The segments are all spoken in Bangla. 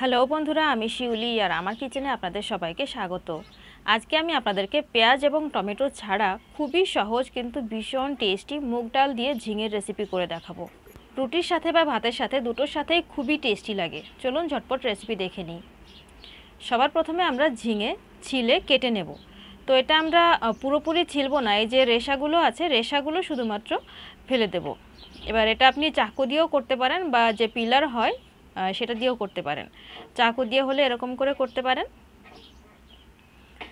হ্যালো বন্ধুরা আমি শিউলি আর আমার কিচেনে আপনাদের সবাইকে স্বাগত আজকে আমি আপনাদেরকে পেঁয়াজ এবং টমেটো ছাড়া খুবই সহজ কিন্তু ভীষণ টেস্টি মুগ ডাল দিয়ে ঝিঙের রেসিপি করে দেখাবো রুটির সাথে বা ভাতের সাথে দুটোর সাথেই খুবই টেস্টি লাগে চলুন ঝটপট রেসিপি দেখে নিই সবার প্রথমে আমরা ঝিঙে ছিলে কেটে নেব তো এটা আমরা পুরোপুরি ছিলব না এই যে রেশাগুলো আছে রেশাগুলো শুধুমাত্র ফেলে দেব এবার এটা আপনি চাকু দিয়েও করতে পারেন বা যে পিলার হয় সেটা দিয়েও করতে পারেন চাকু দিয়ে হলে এরকম করে করতে পারেন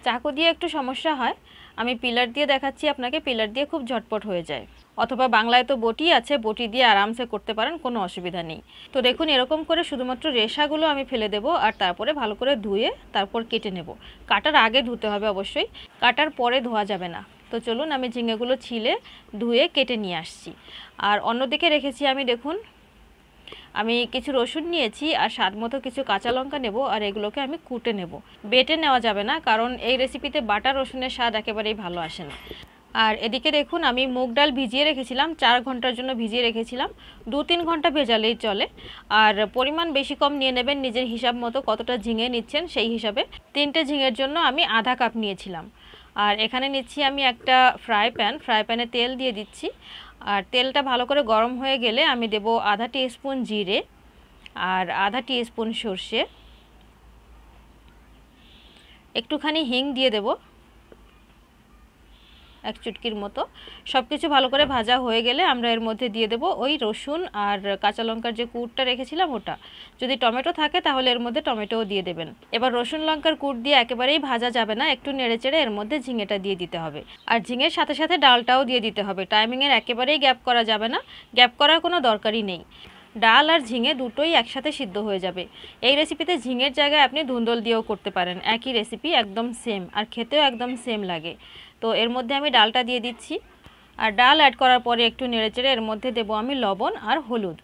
চাকু দিয়ে একটু সমস্যা হয় আমি পিলার দিয়ে দেখাচ্ছি আপনাকে পিলার দিয়ে খুব ঝটপট হয়ে যায় অথবা বাংলায় তো বটি আছে বটি দিয়ে আরামসে করতে পারেন কোনো অসুবিধা নেই তো দেখুন এরকম করে শুধুমাত্র রেশাগুলো আমি ফেলে দেব আর তারপরে ভালো করে ধুয়ে তারপর কেটে নেব কাটার আগে ধুতে হবে অবশ্যই কাটার পরে ধোয়া যাবে না তো চলুন আমি ঝিঙেগুলো ছিলে ধুয়ে কেটে নিয়ে আসছি আর অন্যদিকে রেখেছি আমি দেখুন আমি কিছু রসুন নিয়েছি আর স্বাদ মতো কিছু কাঁচা লঙ্কা নেব আর এগুলোকে আমি কুটে নেব বেটে নেওয়া যাবে না কারণ এই রেসিপিতে বাটা রসুনের স্বাদ একেবারেই ভালো আসে না আর এদিকে দেখুন আমি মুগ ডাল ভিজিয়ে রেখেছিলাম চার ঘন্টার জন্য ভিজিয়ে রেখেছিলাম দু তিন ঘন্টা ভেজালেই চলে আর পরিমাণ বেশি কম নিয়ে নেবেন নিজের হিসাব মতো কতটা ঝিঙে নিচ্ছেন সেই হিসাবে তিনটে ঝিঙের জন্য আমি আধা কাপ নিয়েছিলাম আর এখানে নিচ্ছি আমি একটা ফ্রাই প্যান ফ্রাই প্যানে তেল দিয়ে দিচ্ছি আর তেলটা ভালো করে গরম হয়ে গেলে আমি দেব আধা স্পুন জিরে আর আধা স্পুন সর্ষে একটুখানি হিং দিয়ে দেবো এক চুটকির মতো সব কিছু ভালো করে ভাজা হয়ে গেলে আমরা এর মধ্যে দিয়ে দেব ওই রসুন আর কাঁচা লঙ্কার যে কুটটা রেখেছিলাম ওটা যদি টমেটো থাকে তাহলে এর মধ্যে টমেটোও দিয়ে দেবেন এবার রসুন লঙ্কার কুট দিয়ে একেবারেই ভাজা যাবে না একটু নেড়েচেড়ে এর মধ্যে ঝিঙেটা দিয়ে দিতে হবে আর ঝিঙের সাথে সাথে ডালটাও দিয়ে দিতে হবে টাইমিংয়ের একেবারেই গ্যাপ করা যাবে না গ্যাপ করার কোনো দরকারই নেই ডাল আর ঝিঙে দুটোই একসাথে সিদ্ধ হয়ে যাবে এই রেসিপিতে ঝিঙের জায়গায় আপনি ধুন্দল দিয়েও করতে পারেন একই রেসিপি একদম সেম আর খেতেও একদম সেম লাগে তো এর মধ্যে আমি ডালটা দিয়ে দিচ্ছি আর ডাল অ্যাড করার পরে একটু নেড়েচেড়ে এর মধ্যে দেব আমি লবণ আর হলুদ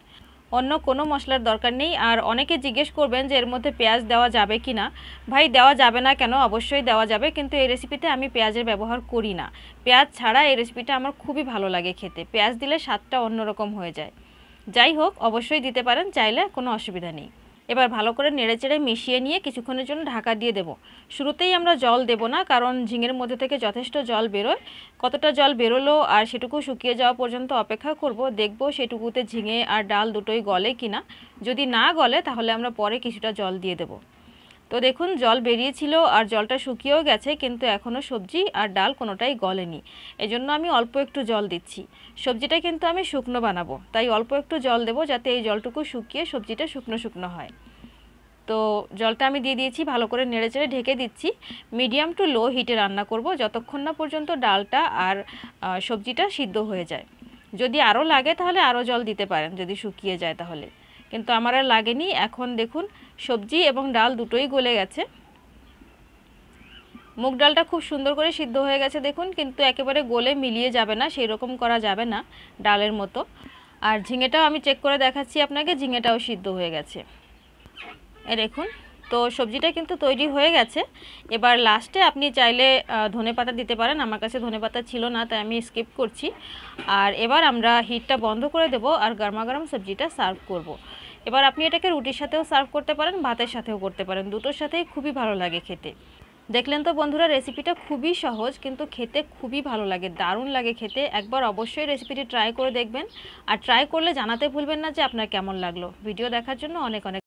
অন্য কোনো মশলার দরকার নেই আর অনেকে জিজ্ঞেস করবেন যে এর মধ্যে পেঁয়াজ দেওয়া যাবে কি না ভাই দেওয়া যাবে না কেন অবশ্যই দেওয়া যাবে কিন্তু এই রেসিপিতে আমি পেঁয়াজের ব্যবহার করি না পেঁয়াজ ছাড়া এই রেসিপিটা আমার খুবই ভালো লাগে খেতে পেঁয়াজ দিলে স্বাদটা অন্যরকম হয়ে যায় যাই হোক অবশ্যই দিতে পারেন চাইলে কোনো অসুবিধা নেই এবার ভালো করে নেড়েচেড়ে মিশিয়ে নিয়ে কিছুক্ষণের জন্য ঢাকা দিয়ে দেব শুরুতেই আমরা জল দেব না কারণ ঝিঙের মধ্যে থেকে যথেষ্ট জল বেরোয় কতটা জল বেরোলো আর সেটুকু শুকিয়ে যাওয়া পর্যন্ত অপেক্ষা করব দেখব সেটুকুতে ঝিঙে আর ডাল দুটোই গলে কিনা যদি না গলে তাহলে আমরা পরে কিছুটা জল দিয়ে দেবো তো দেখুন জল বেরিয়েছিল আর জলটা শুকিয়েও গেছে কিন্তু এখনও সবজি আর ডাল কোনোটাই গলেনি এজন্য আমি অল্প একটু জল দিচ্ছি সবজিটা কিন্তু আমি শুকনো বানাবো তাই অল্প একটু জল দেবো যাতে এই জলটুকু শুকিয়ে সবজিটা শুকনো শুকনো হয় তো জলটা আমি দিয়ে দিয়েছি ভালো করে নেড়ে চেড়ে ঢেকে দিচ্ছি মিডিয়াম টু লো হিটে রান্না করব যতক্ষণ না পর্যন্ত ডালটা আর সবজিটা সিদ্ধ হয়ে যায় যদি আরও লাগে তাহলে আরও জল দিতে পারেন যদি শুকিয়ে যায় তাহলে কিন্তু আমার আর লাগেনি এখন দেখুন সবজি এবং ডাল দুটোই গলে গেছে মুগ ডালটা খুব সুন্দর করে সিদ্ধ হয়ে গেছে দেখুন কিন্তু একেবারে গলে মিলিয়ে যাবে না সেই রকম করা যাবে না ডালের মতো আর ঝিঙেটাও আমি চেক করে দেখাচ্ছি আপনাকে ঝিঙেটাও সিদ্ধ হয়ে গেছে এ দেখুন তো সবজিটা কিন্তু তৈরি হয়ে গেছে এবার লাস্টে আপনি চাইলে ধনে পাতা দিতে পারেন আমার কাছে ধনে পাতা ছিল না তাই আমি স্কিপ করছি আর এবার আমরা হিটটা বন্ধ করে দেব আর গরমা গরম সবজিটা সার্ভ করব। এবার আপনি এটাকে রুটির সাথেও সার্ভ করতে পারেন ভাতের সাথেও করতে পারেন দুটোর সাথেই খুবই ভালো লাগে খেতে দেখলেন তো বন্ধুরা রেসিপিটা খুবই সহজ কিন্তু খেতে খুবই ভালো লাগে দারুণ লাগে খেতে একবার অবশ্যই রেসিপিটি ট্রাই করে দেখবেন আর ট্রাই করলে জানাতে ভুলবেন না যে আপনার কেমন লাগলো ভিডিও দেখার জন্য অনেক অনেক